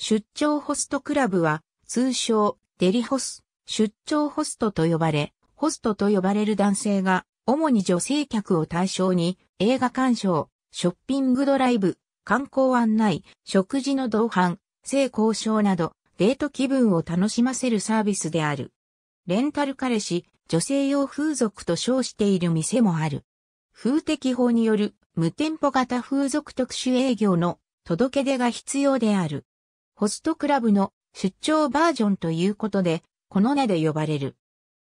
出張ホストクラブは、通称、デリホス、出張ホストと呼ばれ、ホストと呼ばれる男性が、主に女性客を対象に、映画鑑賞、ショッピングドライブ、観光案内、食事の同伴、性交渉など、デート気分を楽しませるサービスである。レンタル彼氏、女性用風俗と称している店もある。風適法による無店舗型風俗特殊営業の届け出が必要である。ホストクラブの出張バージョンということで、この名で呼ばれる。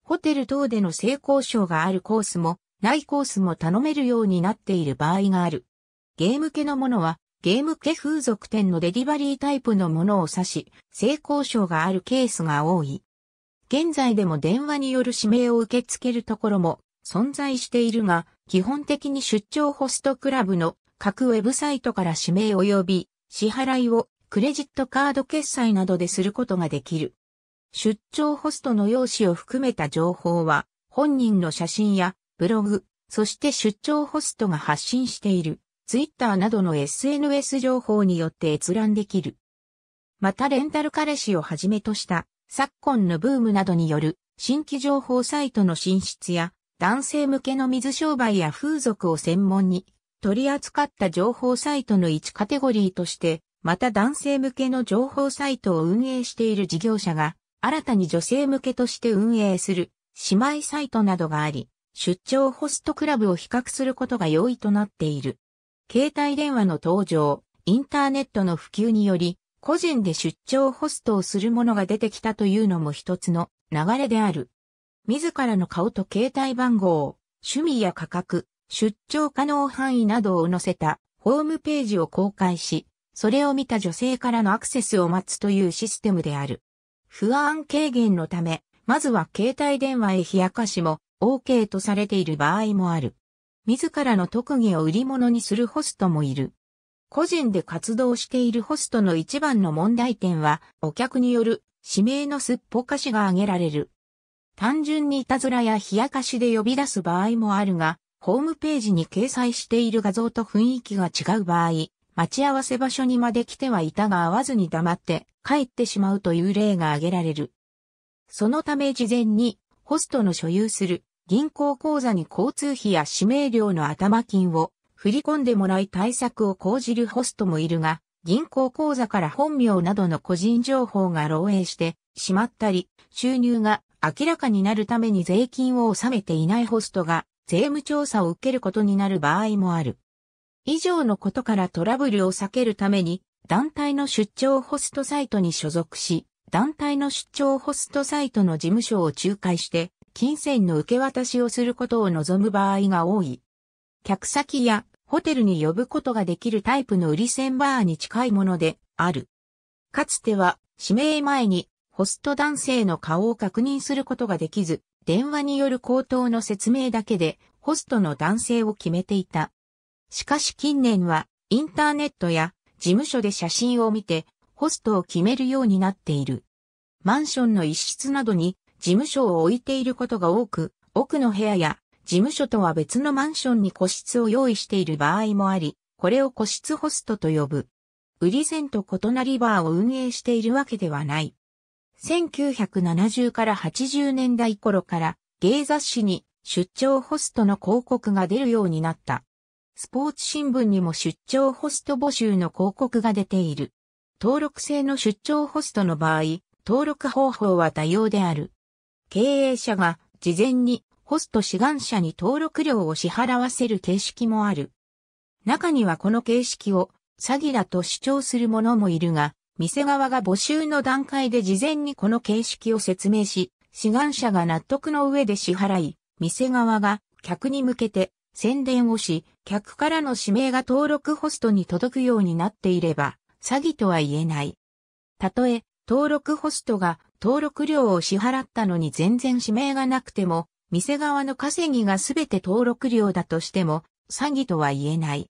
ホテル等での性交渉があるコースも、ないコースも頼めるようになっている場合がある。ゲーム系のものは、ゲーム系風俗店のデリバリータイプのものを指し、性交渉があるケースが多い。現在でも電話による指名を受け付けるところも存在しているが、基本的に出張ホストクラブの各ウェブサイトから指名及び支払いをクレジットカード決済などですることができる。出張ホストの用紙を含めた情報は、本人の写真やブログ、そして出張ホストが発信している、ツイッターなどの SNS 情報によって閲覧できる。またレンタル彼氏をはじめとした昨今のブームなどによる新規情報サイトの進出や男性向けの水商売や風俗を専門に取り扱った情報サイトの一カテゴリーとしてまた男性向けの情報サイトを運営している事業者が、新たに女性向けとして運営する姉妹サイトなどがあり、出張ホストクラブを比較することが容易となっている。携帯電話の登場、インターネットの普及により、個人で出張ホストをするものが出てきたというのも一つの流れである。自らの顔と携帯番号、趣味や価格、出張可能範囲などを載せたホームページを公開し、それを見た女性からのアクセスを待つというシステムである。不安軽減のため、まずは携帯電話へ冷やかしも OK とされている場合もある。自らの特技を売り物にするホストもいる。個人で活動しているホストの一番の問題点は、お客による指名のすっぽかしが挙げられる。単純にいたずらや冷やかしで呼び出す場合もあるが、ホームページに掲載している画像と雰囲気が違う場合、待ち合わせ場所にまで来てはいたが会わずに黙って帰ってしまうという例が挙げられる。そのため事前にホストの所有する銀行口座に交通費や指名料の頭金を振り込んでもらい対策を講じるホストもいるが、銀行口座から本名などの個人情報が漏洩してしまったり、収入が明らかになるために税金を納めていないホストが税務調査を受けることになる場合もある。以上のことからトラブルを避けるために、団体の出張ホストサイトに所属し、団体の出張ホストサイトの事務所を仲介して、金銭の受け渡しをすることを望む場合が多い。客先やホテルに呼ぶことができるタイプの売り線バーに近いものである。かつては、指名前にホスト男性の顔を確認することができず、電話による口頭の説明だけで、ホストの男性を決めていた。しかし近年はインターネットや事務所で写真を見てホストを決めるようになっている。マンションの一室などに事務所を置いていることが多く、奥の部屋や事務所とは別のマンションに個室を用意している場合もあり、これを個室ホストと呼ぶ。売り線と異なりバーを運営しているわけではない。1970から80年代頃から芸雑誌に出張ホストの広告が出るようになった。スポーツ新聞にも出張ホスト募集の広告が出ている。登録制の出張ホストの場合、登録方法は多様である。経営者が事前にホスト志願者に登録料を支払わせる形式もある。中にはこの形式を詐欺だと主張する者もいるが、店側が募集の段階で事前にこの形式を説明し、志願者が納得の上で支払い、店側が客に向けて宣伝をし、客からの指名が登録ホストに届くようになっていれば、詐欺とは言えない。たとえ、登録ホストが登録料を支払ったのに全然指名がなくても、店側の稼ぎがすべて登録料だとしても、詐欺とは言えない。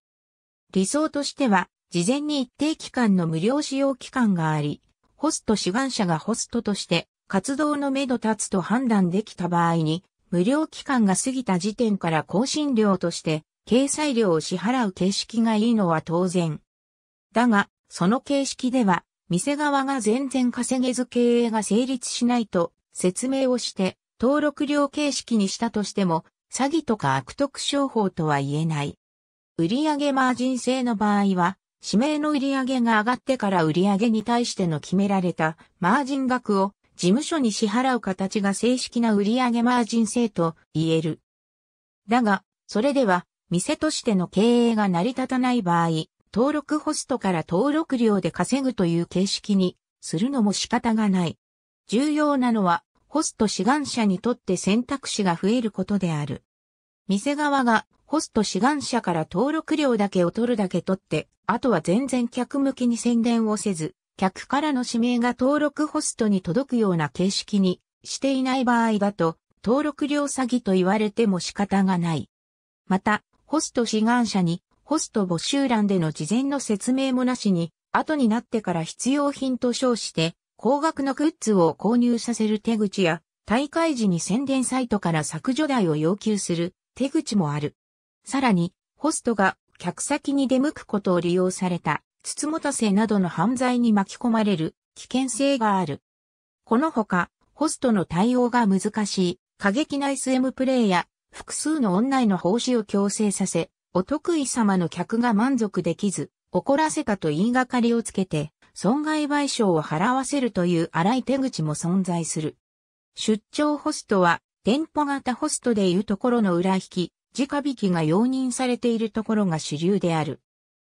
理想としては、事前に一定期間の無料使用期間があり、ホスト志願者がホストとして活動の目ど立つと判断できた場合に、無料期間が過ぎた時点から更新料として、掲載料を支払う形式がいいのは当然。だが、その形式では、店側が全然稼げず経営が成立しないと説明をして、登録料形式にしたとしても、詐欺とか悪徳商法とは言えない。売上マージン制の場合は、指名の売上が上がってから売上に対しての決められたマージン額を事務所に支払う形が正式な売上マージン制と言える。だが、それでは、店としての経営が成り立たない場合、登録ホストから登録料で稼ぐという形式にするのも仕方がない。重要なのは、ホスト志願者にとって選択肢が増えることである。店側がホスト志願者から登録料だけを取るだけ取って、あとは全然客向きに宣伝をせず、客からの指名が登録ホストに届くような形式にしていない場合だと、登録料詐欺と言われても仕方がない。また、ホスト志願者に、ホスト募集欄での事前の説明もなしに、後になってから必要品と称して、高額のグッズを購入させる手口や、大会時に宣伝サイトから削除代を要求する手口もある。さらに、ホストが客先に出向くことを利用されたつつもたせなどの犯罪に巻き込まれる危険性がある。このほか、ホストの対応が難しい、過激な SM プレイや、複数の女への報酬を強制させ、お得意様の客が満足できず、怒らせたと言いがかりをつけて、損害賠償を払わせるという荒い手口も存在する。出張ホストは、店舗型ホストでいうところの裏引き、直引きが容認されているところが主流である。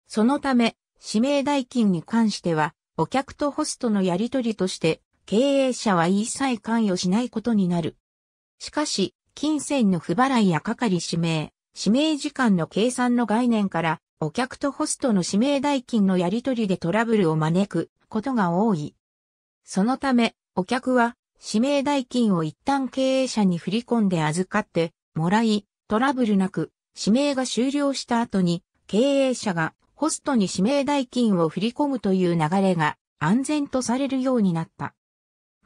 そのため、指名代金に関しては、お客とホストのやり取りとして、経営者は一切関与しないことになる。しかし、金銭の不払いや係指名、指名時間の計算の概念から、お客とホストの指名代金のやり取りでトラブルを招くことが多い。そのため、お客は指名代金を一旦経営者に振り込んで預かってもらい、トラブルなく指名が終了した後に経営者がホストに指名代金を振り込むという流れが安全とされるようになった。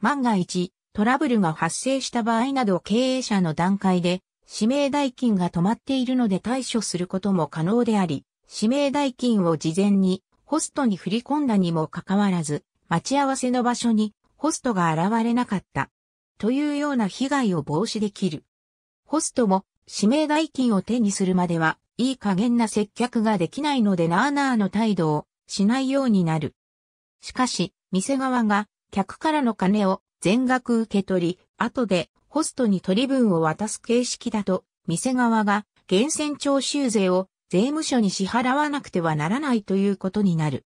万が一、トラブルが発生した場合など経営者の段階で指名代金が止まっているので対処することも可能であり、指名代金を事前にホストに振り込んだにもかかわらず、待ち合わせの場所にホストが現れなかった。というような被害を防止できる。ホストも指名代金を手にするまではいい加減な接客ができないのでなあなあの態度をしないようになる。しかし、店側が客からの金を全額受け取り、後でホストに取り分を渡す形式だと、店側が源泉徴収税を税務署に支払わなくてはならないということになる。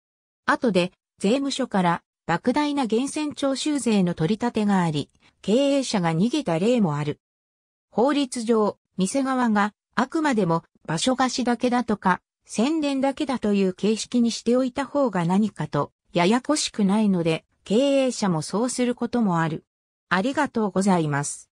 後で税務署から莫大な源泉徴収税の取り立てがあり、経営者が逃げた例もある。法律上、店側があくまでも場所貸しだけだとか、宣伝だけだという形式にしておいた方が何かと、ややこしくないので、経営者もそうすることもある。ありがとうございます。